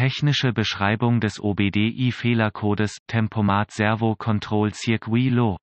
Technische Beschreibung des OBDI-Fehlercodes Tempomat Servo Control Circuit Low.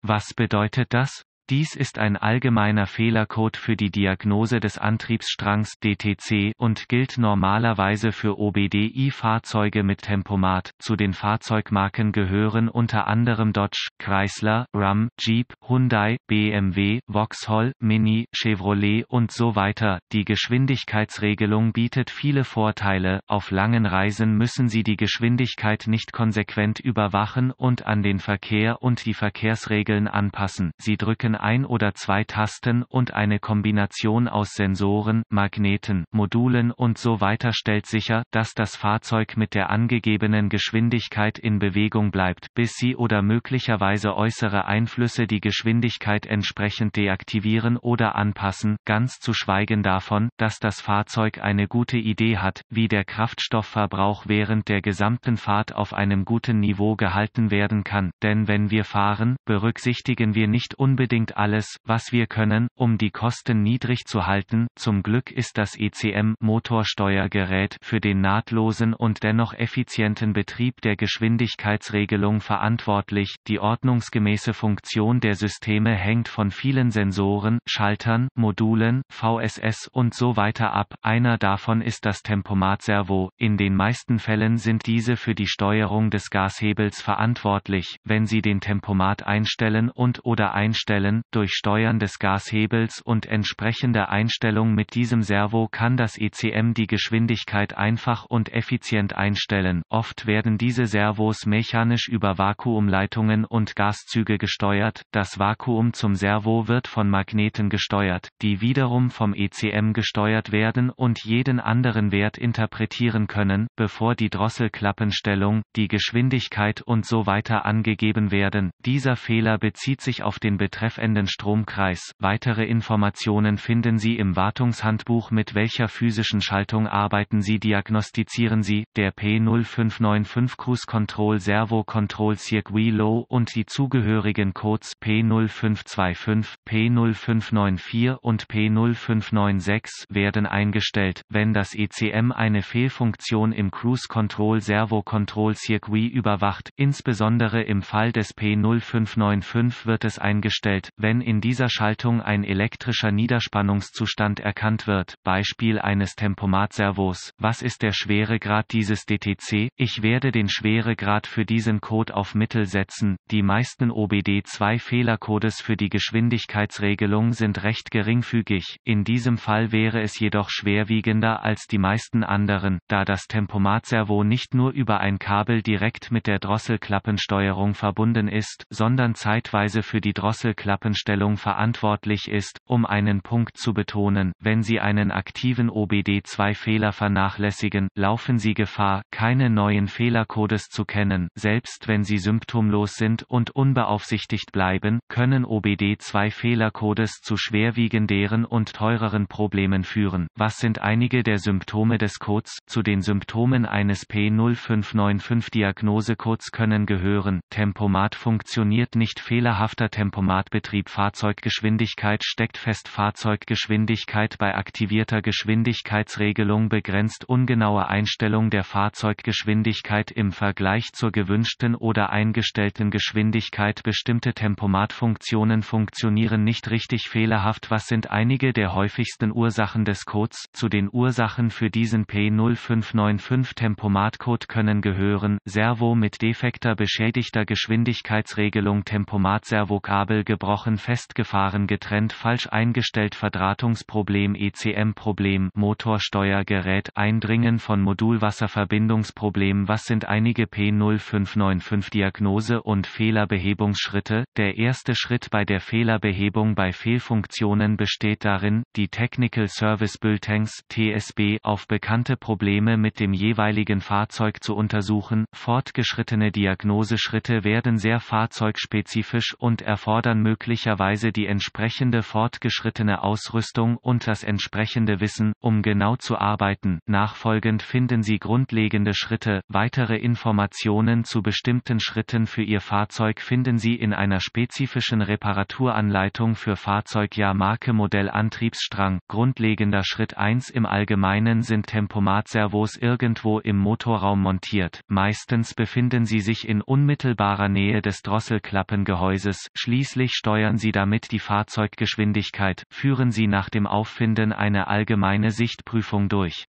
Was bedeutet das? Dies ist ein allgemeiner Fehlercode für die Diagnose des Antriebsstrangs DTC und gilt normalerweise für OBDI-Fahrzeuge mit Tempomat. Zu den Fahrzeugmarken gehören unter anderem Dodge, Chrysler, Ram, Jeep, Hyundai, BMW, Vauxhall, Mini, Chevrolet und so weiter. Die Geschwindigkeitsregelung bietet viele Vorteile. Auf langen Reisen müssen Sie die Geschwindigkeit nicht konsequent überwachen und an den Verkehr und die Verkehrsregeln anpassen. Sie drücken an ein oder zwei Tasten und eine Kombination aus Sensoren, Magneten, Modulen und so weiter stellt sicher, dass das Fahrzeug mit der angegebenen Geschwindigkeit in Bewegung bleibt, bis sie oder möglicherweise äußere Einflüsse die Geschwindigkeit entsprechend deaktivieren oder anpassen, ganz zu schweigen davon, dass das Fahrzeug eine gute Idee hat, wie der Kraftstoffverbrauch während der gesamten Fahrt auf einem guten Niveau gehalten werden kann, denn wenn wir fahren, berücksichtigen wir nicht unbedingt unbedingt alles, was wir können, um die Kosten niedrig zu halten. Zum Glück ist das ECM Motorsteuergerät für den nahtlosen und dennoch effizienten Betrieb der Geschwindigkeitsregelung verantwortlich. Die ordnungsgemäße Funktion der Systeme hängt von vielen Sensoren, Schaltern, Modulen, VSS und so weiter ab. Einer davon ist das Tempomatservo. In den meisten Fällen sind diese für die Steuerung des Gashebels verantwortlich. Wenn Sie den Tempomat einstellen und oder einstellen, können, durch Steuern des Gashebels und entsprechende Einstellung mit diesem Servo kann das ECM die Geschwindigkeit einfach und effizient einstellen. Oft werden diese Servos mechanisch über Vakuumleitungen und Gaszüge gesteuert. Das Vakuum zum Servo wird von Magneten gesteuert, die wiederum vom ECM gesteuert werden und jeden anderen Wert interpretieren können, bevor die Drosselklappenstellung, die Geschwindigkeit und so weiter angegeben werden. Dieser Fehler bezieht sich auf den Betreff Laufenden-Stromkreis. Weitere Informationen finden Sie im Wartungshandbuch Mit welcher physischen Schaltung arbeiten Sie Diagnostizieren Sie, der P0595 Cruise Control Servo Control Circuit Low und die zugehörigen Codes P0525, P0594 und P0596 werden eingestellt, wenn das ECM eine Fehlfunktion im Cruise Control Servo Control Circuit überwacht, insbesondere im Fall des P0595 wird es eingestellt, wenn in dieser Schaltung ein elektrischer Niederspannungszustand erkannt wird, Beispiel eines Tempomatservos, was ist der Schweregrad dieses DTC? Ich werde den Schweregrad für diesen Code auf Mittel setzen, die meisten OBD2-Fehlercodes für die Geschwindigkeitsregelung sind recht geringfügig, in diesem Fall wäre es jedoch schwerwiegender als die meisten anderen, da das Tempomatservo nicht nur über ein Kabel direkt mit der Drosselklappensteuerung verbunden ist, sondern zeitweise für die Drosselklappe Treppenstellung verantwortlich ist, um einen Punkt zu betonen, wenn Sie einen aktiven OBD2-Fehler vernachlässigen, laufen Sie Gefahr, keine neuen Fehlercodes zu kennen, selbst wenn Sie symptomlos sind und unbeaufsichtigt bleiben, können OBD2-Fehlercodes zu schwerwiegenderen und teureren Problemen führen. Was sind einige der Symptome des Codes? Zu den Symptomen eines P0595-Diagnosecodes können gehören, Tempomat funktioniert nicht fehlerhafter Tempomatbetrieb Antrieb Fahrzeuggeschwindigkeit steckt fest Fahrzeuggeschwindigkeit bei aktivierter Geschwindigkeitsregelung begrenzt ungenaue Einstellung der Fahrzeuggeschwindigkeit im Vergleich zur gewünschten oder eingestellten Geschwindigkeit bestimmte Tempomatfunktionen funktionieren nicht richtig fehlerhaft was sind einige der häufigsten Ursachen des Codes zu den Ursachen für diesen P0595 Tempomatcode können gehören Servo mit defekter beschädigter Geschwindigkeitsregelung Tempomatservokabel gebrochen Knochen festgefahren getrennt falsch eingestellt Verdrahtungsproblem ECM-Problem Motorsteuergerät Eindringen von Modulwasserverbindungsproblem Was sind einige P0595 Diagnose und Fehlerbehebungsschritte? Der erste Schritt bei der Fehlerbehebung bei Fehlfunktionen besteht darin, die Technical Service Bulletins TSB auf bekannte Probleme mit dem jeweiligen Fahrzeug zu untersuchen. Fortgeschrittene Diagnoseschritte werden sehr fahrzeugspezifisch und erfordern möglicherweise möglicherweise die entsprechende fortgeschrittene Ausrüstung und das entsprechende Wissen, um genau zu arbeiten. Nachfolgend finden Sie grundlegende Schritte. Weitere Informationen zu bestimmten Schritten für Ihr Fahrzeug finden Sie in einer spezifischen Reparaturanleitung für Fahrzeugjahr Marke Modell Antriebsstrang. Grundlegender Schritt 1 im Allgemeinen sind Tempomatservos irgendwo im Motorraum montiert. Meistens befinden sie sich in unmittelbarer Nähe des Drosselklappengehäuses. Schließlich steuert steuern Sie damit die Fahrzeuggeschwindigkeit, führen Sie nach dem Auffinden eine allgemeine Sichtprüfung durch.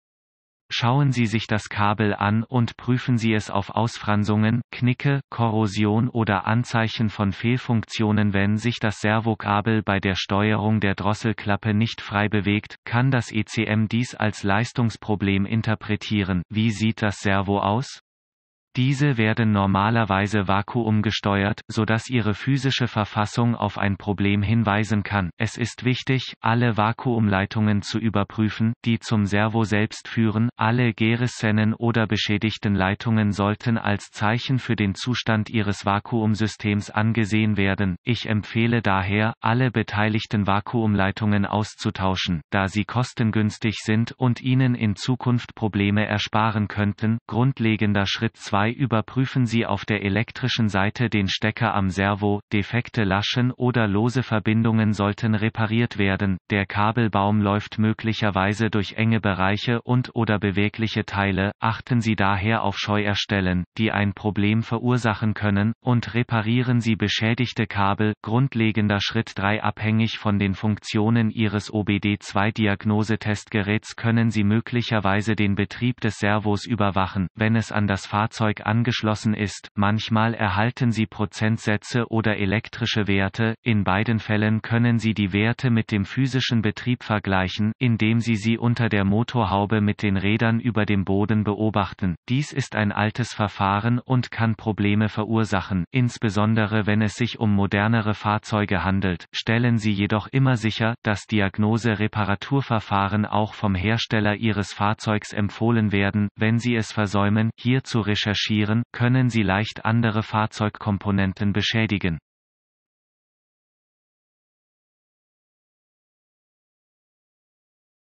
Schauen Sie sich das Kabel an und prüfen Sie es auf Ausfransungen, Knicke, Korrosion oder Anzeichen von Fehlfunktionen. Wenn sich das Servokabel bei der Steuerung der Drosselklappe nicht frei bewegt, kann das ECM dies als Leistungsproblem interpretieren. Wie sieht das Servo aus? Diese werden normalerweise vakuumgesteuert, sodass ihre physische Verfassung auf ein Problem hinweisen kann. Es ist wichtig, alle Vakuumleitungen zu überprüfen, die zum Servo selbst führen. Alle gerissenen oder beschädigten Leitungen sollten als Zeichen für den Zustand ihres Vakuumsystems angesehen werden. Ich empfehle daher, alle beteiligten Vakuumleitungen auszutauschen, da sie kostengünstig sind und ihnen in Zukunft Probleme ersparen könnten. Grundlegender Schritt 2 Dabei überprüfen sie auf der elektrischen Seite den Stecker am Servo, defekte Laschen oder lose Verbindungen sollten repariert werden, der Kabelbaum läuft möglicherweise durch enge Bereiche und oder bewegliche Teile, achten Sie daher auf Scheuerstellen, die ein Problem verursachen können, und reparieren Sie beschädigte Kabel, grundlegender Schritt 3 abhängig von den Funktionen Ihres OBD2-Diagnosetestgeräts können Sie möglicherweise den Betrieb des Servos überwachen, wenn es an das Fahrzeug Fahrzeug angeschlossen ist, manchmal erhalten Sie Prozentsätze oder elektrische Werte, in beiden Fällen können Sie die Werte mit dem physischen Betrieb vergleichen, indem Sie sie unter der Motorhaube mit den Rädern über dem Boden beobachten. Dies ist ein altes Verfahren und kann Probleme verursachen, insbesondere wenn es sich um modernere Fahrzeuge handelt. Stellen Sie jedoch immer sicher, dass Diagnose-Reparaturverfahren auch vom Hersteller Ihres Fahrzeugs empfohlen werden, wenn Sie es versäumen, hier zu recherchieren marschieren, können sie leicht andere Fahrzeugkomponenten beschädigen.